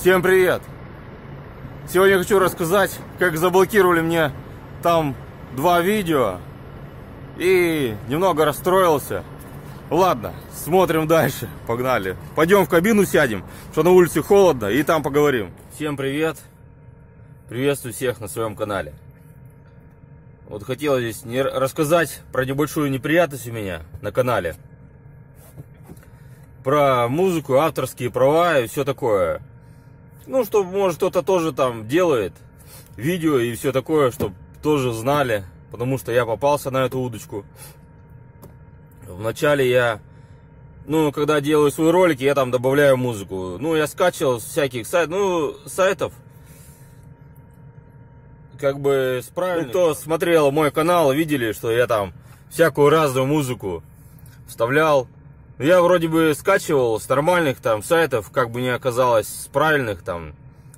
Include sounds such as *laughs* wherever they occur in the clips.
Всем привет! Сегодня хочу рассказать, как заблокировали мне там два видео и немного расстроился. Ладно, смотрим дальше, погнали. Пойдем в кабину сядем, что на улице холодно и там поговорим. Всем привет! Приветствую всех на своем канале. Вот хотел здесь не рассказать про небольшую неприятность у меня на канале. Про музыку, авторские права и все такое. Ну, чтобы, может, кто-то тоже там делает видео и все такое, чтобы тоже знали. Потому что я попался на эту удочку. Вначале я, ну, когда делаю свои ролики, я там добавляю музыку. Ну, я скачивал всяких сайтов, ну, сайтов. Как бы с Ну, кто смотрел мой канал, видели, что я там всякую разную музыку вставлял. Я вроде бы скачивал с нормальных там сайтов, как бы не оказалось, с правильных там,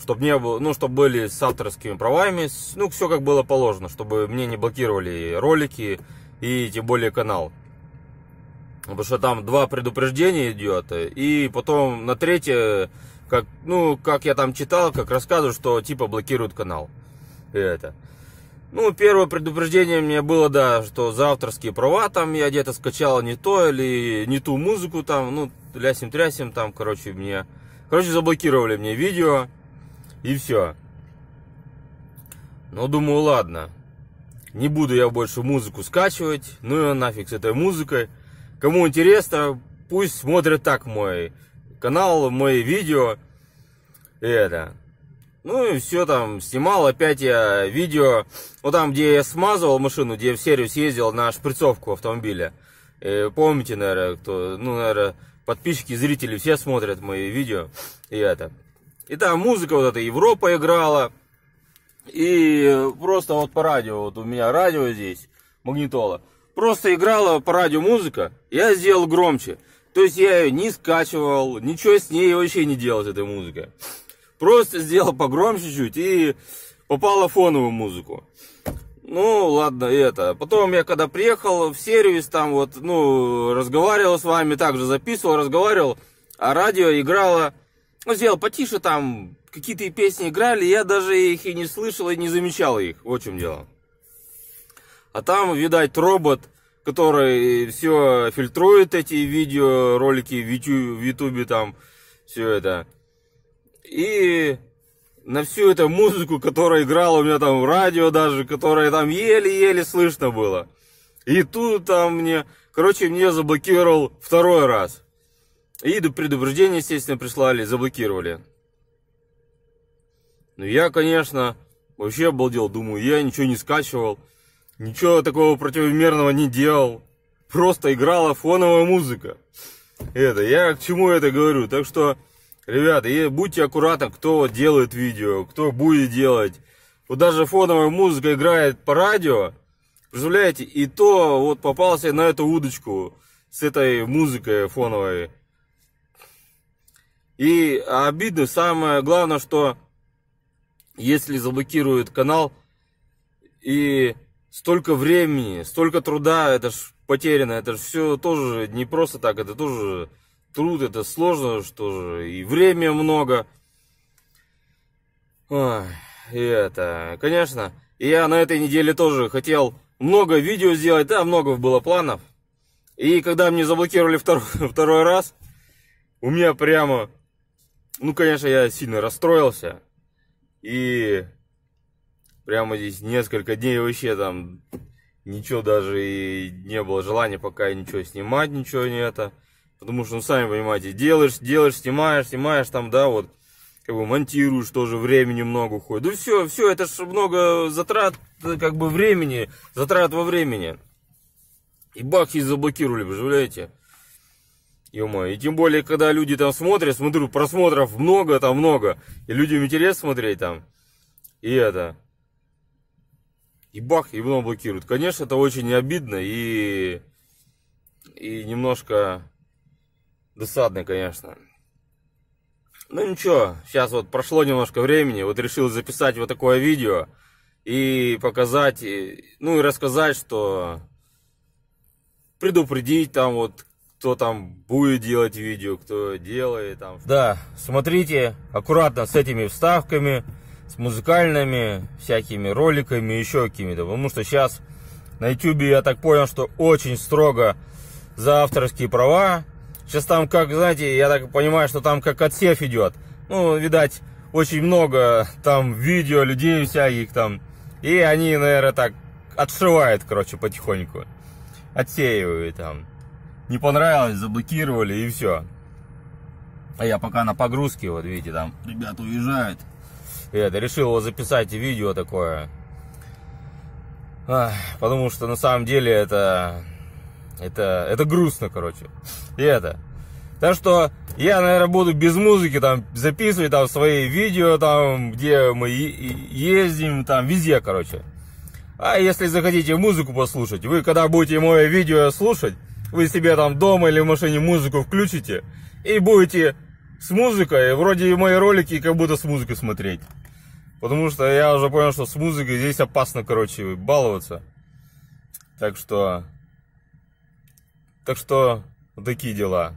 чтобы не было, ну, чтобы были с авторскими правами, ну, все как было положено, чтобы мне не блокировали ролики и тем более канал. Потому что там два предупреждения идет, и потом на третье, как, ну, как я там читал, как рассказываю, что типа блокируют канал. это. Ну, первое предупреждение мне было, да, что за авторские права там я где-то скачал не то или не ту музыку там, ну, лясим-трясим там, короче, мне... Короче, заблокировали мне видео и все. Но ну, думаю, ладно, не буду я больше музыку скачивать, ну и нафиг с этой музыкой. Кому интересно, пусть смотрят так мой канал, мои видео. И это. Ну и все там, снимал опять я видео, вот там, где я смазывал машину, где я в сервис ездил на шприцовку автомобиля. И помните, наверное, кто, ну, наверное, подписчики, зрители все смотрят мои видео и это. И там музыка вот эта Европа играла. И просто вот по радио, вот у меня радио здесь, магнитола. Просто играла по радио музыка, я сделал громче. То есть я ее не скачивал, ничего с ней вообще не делал, с этой музыкой. Просто сделал погромче чуть чуть и попала фоновую музыку. Ну, ладно, это. Потом я когда приехал в сервис, там вот, ну, разговаривал с вами, также записывал, разговаривал, а радио играло, ну, сделал потише там, какие-то песни играли, я даже их и не слышал, и не замечал их, вот в чем дело. А там, видать, робот, который все фильтрует эти видеоролики в Ютубе там, все это. И на всю эту музыку, которая играла у меня там в радио даже, которая там еле-еле слышно было. И тут там мне, короче, мне заблокировал второй раз. И предупреждение, естественно, прислали, заблокировали. Ну, я, конечно, вообще обалдел. Думаю, я ничего не скачивал, ничего такого противомерного не делал. Просто играла фоновая музыка. Это, я к чему это говорю? Так что Ребята, и будьте аккуратны, кто делает видео, кто будет делать. Вот даже фоновая музыка играет по радио, представляете, и то вот попался на эту удочку с этой музыкой фоновой. И обидно, самое главное, что если заблокируют канал, и столько времени, столько труда, это ж потеряно, это ж все тоже не просто так, это тоже труд, это сложно, что же, и время много. Ой, и это, конечно, я на этой неделе тоже хотел много видео сделать, да, много было планов. И когда мне заблокировали второй, *laughs* второй раз, у меня прямо, ну, конечно, я сильно расстроился. И прямо здесь несколько дней вообще там ничего даже и не было желания пока ничего снимать, ничего не это. Потому что, ну, сами понимаете, делаешь, делаешь, снимаешь, снимаешь там, да, вот, как бы монтируешь тоже, времени много уходит. Ну, все, все, это же много затрат, э, как бы, времени, затрат во времени. И бах, и заблокировали, представляете? Ё-моё. И тем более, когда люди там смотрят, смотрю, просмотров много, там много. И людям интересно смотреть там. И это. И бах, и вновь блокируют. Конечно, это очень обидно и... И немножко досадно, конечно. Ну ничего, сейчас вот прошло немножко времени, вот решил записать вот такое видео и показать, ну и рассказать, что предупредить там вот, кто там будет делать видео, кто делает там. Да, смотрите аккуратно с этими вставками, с музыкальными всякими роликами, еще какими-то, потому что сейчас на YouTube я так понял, что очень строго за авторские права, Сейчас там как, знаете, я так понимаю, что там как отсев идет. Ну, видать, очень много там видео людей всяких там. И они, наверное, так отшивают, короче, потихоньку. Отсеивают там. Не понравилось, заблокировали и все. А я пока на погрузке, вот видите, там ребята уезжают. И это, решил вот записать видео такое. Ах, потому что на самом деле это, это, это грустно, короче. И это. Так что я, наверное, буду без музыки там записывать там свои видео, там, где мы ездим, там, везде, короче. А если захотите музыку послушать, вы когда будете мое видео слушать, вы себе там дома или в машине музыку включите и будете с музыкой, вроде и мои ролики как будто с музыкой смотреть. Потому что я уже понял, что с музыкой здесь опасно, короче, баловаться. Так что... Так что такие дела.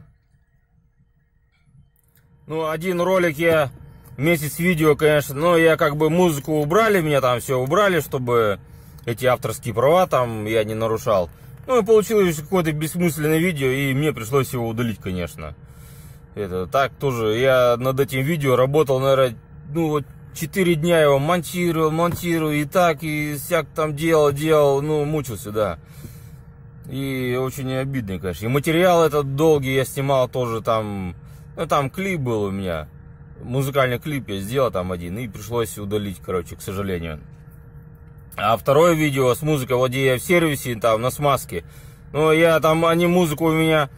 Ну, один ролик я месяц видео, конечно, но я как бы музыку убрали, меня там все убрали, чтобы эти авторские права там я не нарушал. Ну, и получилось какое-то бессмысленное видео, и мне пришлось его удалить, конечно. Это так тоже, я над этим видео работал, наверное, ну вот 4 дня его монтировал, монтировал, и так, и всяк там делал, делал, ну, мучился, да. И очень обидный, конечно. И материал этот долгий я снимал тоже там... Ну, там клип был у меня. Музыкальный клип я сделал там один. И пришлось удалить, короче, к сожалению. А второе видео с музыкой, вот где я в сервисе, там, на смазке. Ну, я там, они музыку у меня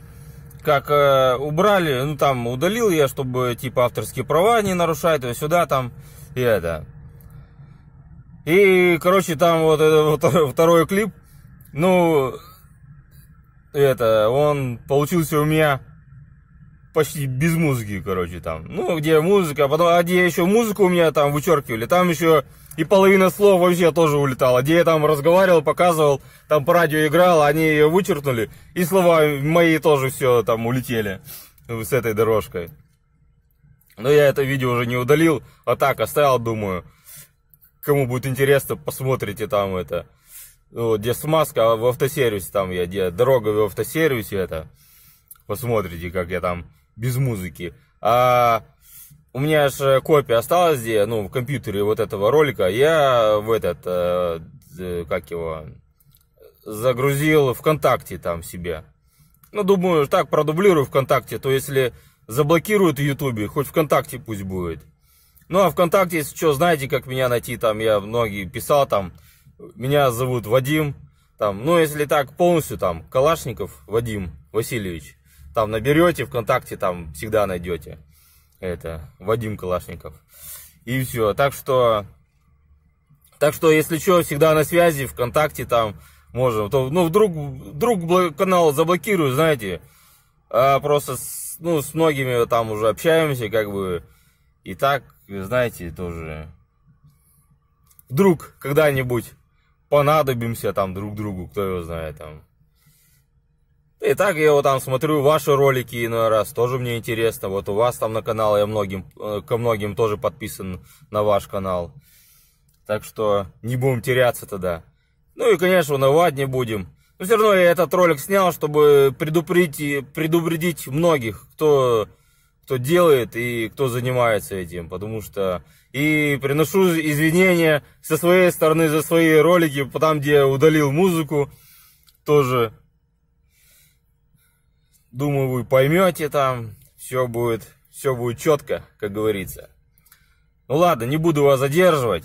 как э, убрали, ну, там, удалил я, чтобы, типа, авторские права не нарушать, то сюда там, и это. И, короче, там вот это вот, *laughs* второй клип, ну, это, он получился у меня почти без музыки, короче, там. Ну, где музыка, а потом, а где еще музыку у меня там вычеркивали, там еще и половина слов вообще тоже улетала. Где я там разговаривал, показывал, там по радио играл, они ее вычеркнули, и слова мои тоже все там улетели с этой дорожкой. Но я это видео уже не удалил, а так оставил, думаю, кому будет интересно, посмотрите там это ну, где смазка а в автосервисе, там я, где дорога в автосервисе, это, посмотрите, как я там без музыки. А у меня же э, копия осталась где, ну, в компьютере вот этого ролика, я в этот, э, как его, загрузил ВКонтакте там себе. Ну, думаю, так продублирую ВКонтакте, то если заблокируют в Ютубе, хоть ВКонтакте пусть будет. Ну, а ВКонтакте, если что, знаете, как меня найти, там я многие писал там, меня зовут Вадим, там, ну, если так полностью, там, Калашников Вадим Васильевич, там, наберете ВКонтакте, там, всегда найдете, это, Вадим Калашников, и все, так что, так что, если что, всегда на связи, ВКонтакте, там, можем, то, ну, вдруг, вдруг канал заблокирую, знаете, а просто, с, ну, с многими там уже общаемся, как бы, и так, знаете, тоже, вдруг когда-нибудь понадобимся там друг другу, кто его знает там. И так я его там смотрю, ваши ролики иной раз, тоже мне интересно. Вот у вас там на канал я многим, э, ко многим тоже подписан на ваш канал. Так что не будем теряться тогда. Ну и, конечно, унывать не будем. Но все равно я этот ролик снял, чтобы предупредить, предупредить многих, кто кто делает и кто занимается этим, потому что и приношу извинения со своей стороны за свои ролики, там, где удалил музыку, тоже, думаю, вы поймете там, все будет, все будет четко, как говорится. Ну ладно, не буду вас задерживать,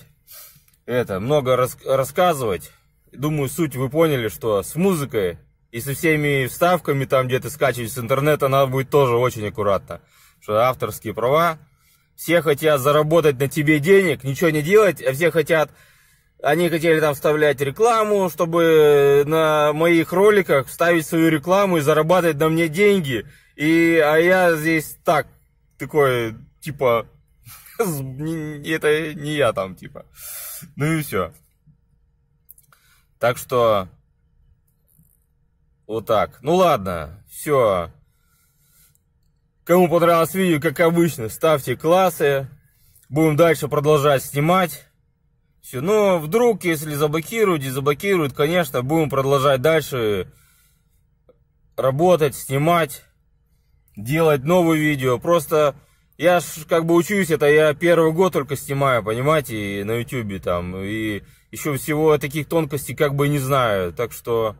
это, много рас рассказывать, думаю, суть вы поняли, что с музыкой и со всеми вставками там, где ты скачиваешь с интернета, надо будет тоже очень аккуратно что авторские права, все хотят заработать на тебе денег, ничего не делать, а все хотят, они хотели там вставлять рекламу, чтобы на моих роликах вставить свою рекламу и зарабатывать на мне деньги. И, а я здесь так, такой, типа, *laughs* это не я там, типа. Ну и все. Так что, вот так. Ну ладно, все. Кому понравилось видео, как обычно, ставьте классы. Будем дальше продолжать снимать. Все. Но ну, вдруг, если заблокируют, заблокируют, конечно, будем продолжать дальше работать, снимать, делать новые видео. Просто я ж как бы учусь, это я первый год только снимаю, понимаете, и на ютюбе там. И еще всего таких тонкостей как бы не знаю. Так что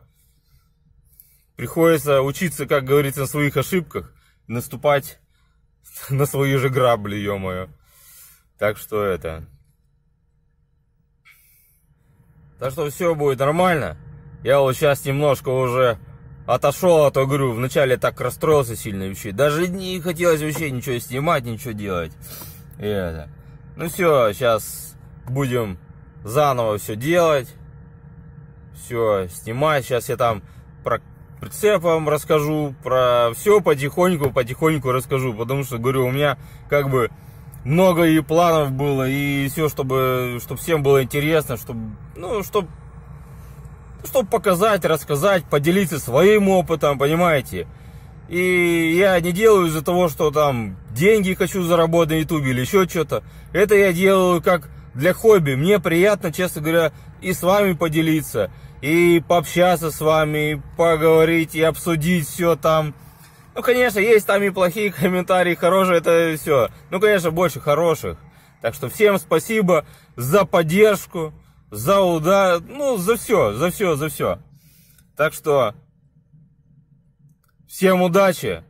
приходится учиться, как говорится, на своих ошибках наступать *laughs* на свои же грабли, ё Так что это... Так что все будет нормально. Я вот сейчас немножко уже отошел от игры. Вначале так расстроился сильно вообще. Даже не хотелось вообще ничего снимать, ничего делать. И это. Ну все, сейчас будем заново все делать. Все снимать. Сейчас я там про вам, расскажу, про все потихоньку, потихоньку расскажу, потому что, говорю, у меня как бы много и планов было, и все, чтобы, чтобы всем было интересно, чтобы, ну, чтобы, чтобы показать, рассказать, поделиться своим опытом, понимаете. И я не делаю из-за того, что там деньги хочу заработать на ютубе или еще что-то. Это я делаю как для хобби. Мне приятно, честно говоря, и с вами поделиться, и пообщаться с вами, и поговорить и обсудить все там. Ну, конечно, есть там и плохие *laughs* комментарии, хорошие, это все. Ну, конечно, больше хороших. Так что всем спасибо за поддержку, за удар, ну, за все, за все, за все. Так что всем удачи,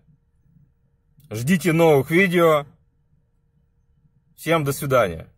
ждите новых видео. Всем до свидания.